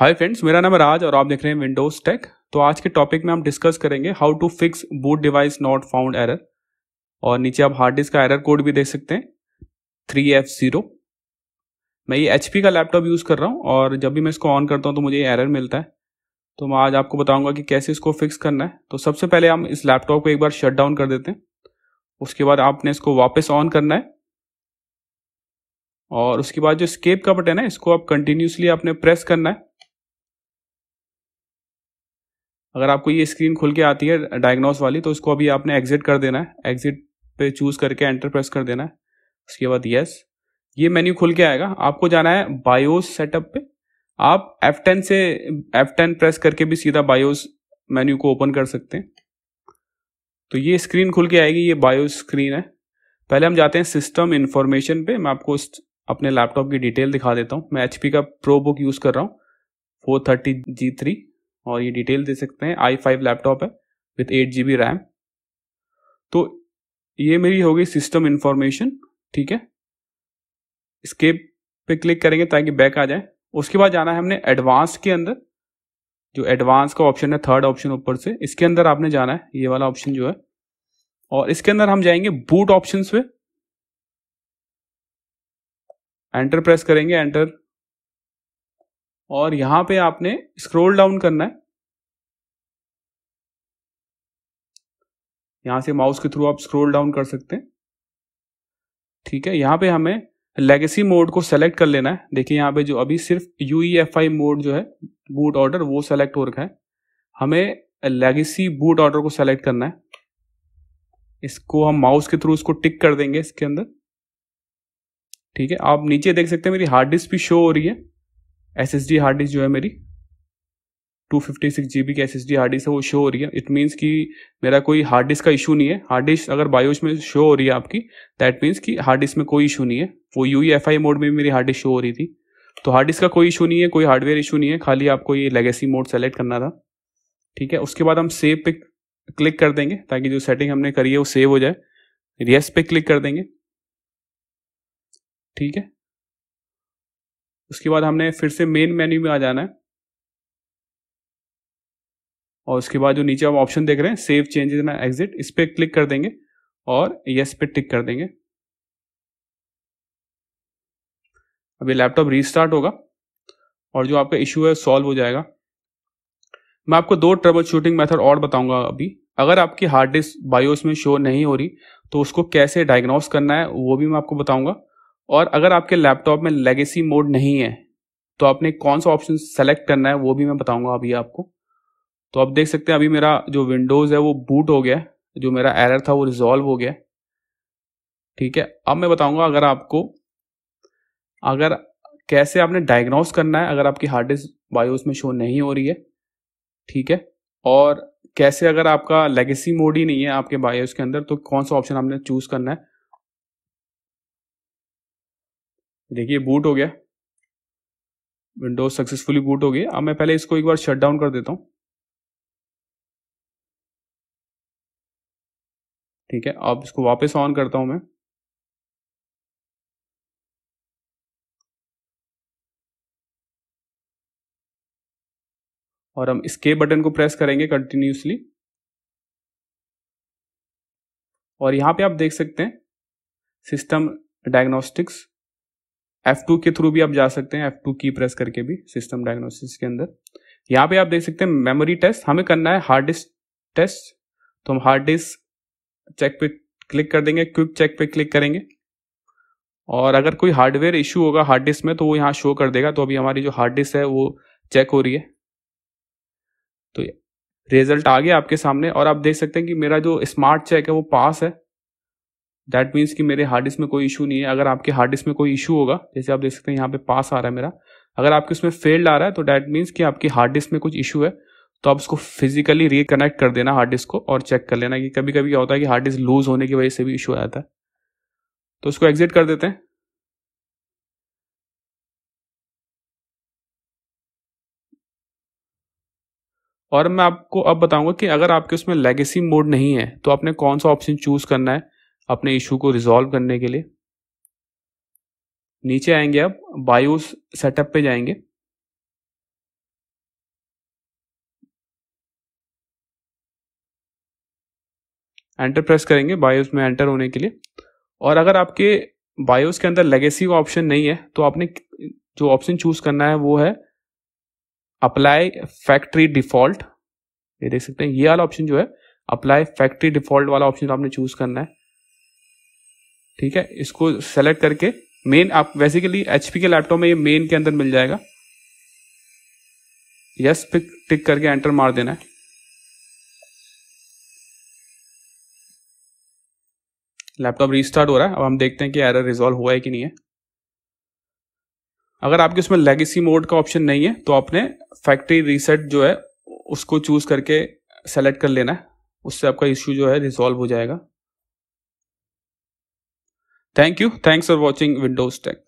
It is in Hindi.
हाय फ्रेंड्स मेरा नाम राज और आप देख रहे हैं विंडोज टेक तो आज के टॉपिक में हम डिस्कस करेंगे how to fix boot device not found error और नीचे आप हार्ड डिस्क का एरर कोड भी देख सकते हैं थ्री एफ जीरो मैं ये एच का लैपटॉप यूज़ कर रहा हूँ और जब भी मैं इसको ऑन करता हूँ तो मुझे एरर मिलता है तो मैं आज आपको बताऊंगा कि कैसे इसको फिक्स करना है तो सबसे पहले हम इस लैपटॉप को एक बार शट डाउन कर देते हैं उसके बाद आपने इसको वापस ऑन करना है और उसके बाद जो स्केप का बटन है इसको आप कंटिन्यूसली आपने प्रेस करना है अगर आपको ये स्क्रीन खुल के आती है डायग्नोस वाली तो उसको अभी आपने एग्जिट कर देना है एग्जिट पे चूज़ करके एंटर प्रेस कर देना है उसके बाद येस ये मेन्यू खुल के आएगा आपको जाना है बायोस सेटअप पे आप F10 से F10 प्रेस करके भी सीधा बायोस मेन्यू को ओपन कर सकते हैं तो ये स्क्रीन खुल के आएगी ये बायोस स्क्रीन है पहले हम जाते हैं सिस्टम इन्फॉर्मेशन पे मैं आपको अपने लैपटॉप की डिटेल दिखा देता हूँ मैं एच का प्रो बुक यूज़ कर रहा हूँ फोर थर्टी जी थ्री और ये डिटेल दे सकते हैं आई फाइव लैपटॉप है with eight G B RAM तो ये मेरी होगी सिस्टम इन्फॉर्मेशन ठीक है स्केप पे क्लिक करेंगे ताकि बैक आ जाए उसके बाद जाना है हमने एडवांस के अंदर जो एडवांस का ऑप्शन है थर्ड ऑप्शन ऊपर से इसके अंदर आपने जाना है ये वाला ऑप्शन जो है और इसके अंदर हम जाएंगे बूट ऑप्शन पे एंटर प्रेस करेंगे एंटर और यहां पे आपने स्क्रॉल डाउन करना है यहां से माउस के थ्रू आप स्क्रॉल डाउन कर सकते हैं ठीक है यहां पे हमें लेगेसी मोड को सेलेक्ट कर लेना है देखिए यहां पे जो अभी सिर्फ यू मोड e जो है बूट ऑर्डर वो सेलेक्ट हो रखा है हमें लेगेसी बूट ऑर्डर को सेलेक्ट करना है इसको हम माउस के थ्रू इसको टिक कर देंगे इसके अंदर ठीक है आप नीचे देख सकते हैं मेरी हार्ड डिस्क भी शो हो रही है S S D hard disk जो है मेरी two fifty six G B की S S D hard disk है वो शो हो रही है इट मीन्स कि मेरा कोई हार्ड डिस्क का इशू नहीं है हार्ड डिस्क अगर बायोस में शो हो रही है आपकी दैट मीन्स कि हार्ड डिस्क में कोई इशू नहीं है वो U E F I mode में भी मेरी हार्ड डिस्क शो हो रही थी तो हार्ड डिस्क का कोई इशू नहीं है कोई हार्डवेयर इशू नहीं है खाली आपको ये लेगेसी मोड सेलेक्ट करना था ठीक है उसके बाद हम सेव पे क्लिक कर देंगे ताकि जो सेटिंग हमने करी है वो सेव हो जाए येस पे क्लिक कर देंगे ठीक है उसके बाद हमने फिर से मेन मेन्यू में आ जाना है और उसके बाद जो नीचे आप ऑप्शन देख रहे हैं सेव चेंजेस ना एग्जिट इस पर क्लिक कर देंगे और यस पे टिक कर देंगे अभी लैपटॉप रीस्टार्ट होगा और जो आपका इश्यू है सॉल्व हो जाएगा मैं आपको दो ट्रबल शूटिंग मेथड और बताऊंगा अभी अगर आपकी हार्ड डिस्क बायोस में शो नहीं हो रही तो उसको कैसे डायग्नोस करना है वो भी मैं आपको बताऊंगा और अगर आपके लैपटॉप में लेगेसी मोड नहीं है तो आपने कौन सा ऑप्शन सेलेक्ट करना है वो भी मैं बताऊंगा अभी आपको तो आप देख सकते हैं अभी मेरा जो विंडोज़ है वो बूट हो गया जो मेरा एरर था वो रिजॉल्व हो गया ठीक है अब मैं बताऊंगा अगर आपको अगर कैसे आपने डायग्नोस करना है अगर आपकी हार्ड डिस्क बायोस में शो नहीं हो रही है ठीक है और कैसे अगर आपका लेगेसी मोड ही नहीं है आपके बायोस के अंदर तो कौन सा ऑप्शन आपने चूज़ करना है देखिए बूट हो गया विंडोज सक्सेसफुली बूट हो गई अब मैं पहले इसको एक बार शट डाउन कर देता हूँ ठीक है अब इसको वापस ऑन करता हूँ मैं और हम इसके बटन को प्रेस करेंगे कंटिन्यूसली और यहाँ पे आप देख सकते हैं सिस्टम डायग्नोस्टिक्स F2 के थ्रू भी आप जा सकते हैं F2 की प्रेस करके भी सिस्टम डायग्नोसिस के अंदर यहाँ पे आप देख सकते हैं मेमोरी टेस्ट हमें करना है हार्ड डिस्क टेस्ट तो हम हार्ड डिस्क चेक पे क्लिक कर देंगे क्विक चेक पे क्लिक करेंगे और अगर कोई हार्डवेयर इशू होगा हार्ड डिस्क में तो वो यहाँ शो कर देगा तो अभी हमारी जो हार्ड डिस्क है वो चेक हो रही है तो रिजल्ट आ गया आपके सामने और आप देख सकते हैं कि मेरा जो स्मार्ट चेक है वो पास है दैट मीन्स कि मेरे हार्ड डिस्क में कोई इशू नहीं है अगर आपके हार्ड डिस्क में कोई इशू होगा जैसे आप देख सकते हैं यहाँ पे पास आ रहा है मेरा अगर आपके उसमें फेल्ड आ रहा है तो डैट मीन्स कि आपकी हार्ड डिस्क में कुछ इशू है तो आप उसको फिजिकली रिकनेक्ट कर देना हार्ड डिस्क को और चेक कर लेना कि कभी कभी क्या होता है कि हार्ड डिस्क लूज होने की वजह से भी इशू आ जाता है तो उसको एग्जिट कर देते हैं और मैं आपको अब बताऊंगा कि अगर आपके उसमें लेगेसी मोड नहीं है तो आपने कौन सा ऑप्शन चूज करना है अपने इशू को रिजॉल्व करने के लिए नीचे आएंगे आप बायोस सेटअप पे जाएंगे एंटर प्रेस करेंगे बायोस में एंटर होने के लिए और अगर आपके बायोस के अंदर लेगेसी का ऑप्शन नहीं है तो आपने जो ऑप्शन चूज करना है वो है अप्लाई फैक्ट्री डिफॉल्ट ये देख सकते हैं ये वाला ऑप्शन जो है अप्लाई फैक्ट्री डिफॉल्ट वाला ऑप्शन आपने चूज करना है ठीक है इसको सेलेक्ट करके मेन आप बेसिकली एचपी के लैपटॉप में ये मेन के अंदर मिल जाएगा यस पिक टिक करके एंटर मार देना है लैपटॉप रीस्टार्ट हो रहा है अब हम देखते हैं कि एरर रिजॉल्व हुआ है कि नहीं है अगर आपके उसमें लेगेसी मोड का ऑप्शन नहीं है तो आपने फैक्ट्री रीसेट जो है उसको चूज करके सेलेक्ट कर लेना है उससे आपका इश्यू जो है रिजॉल्व हो जाएगा Thank you. Thanks for watching Windows Tech.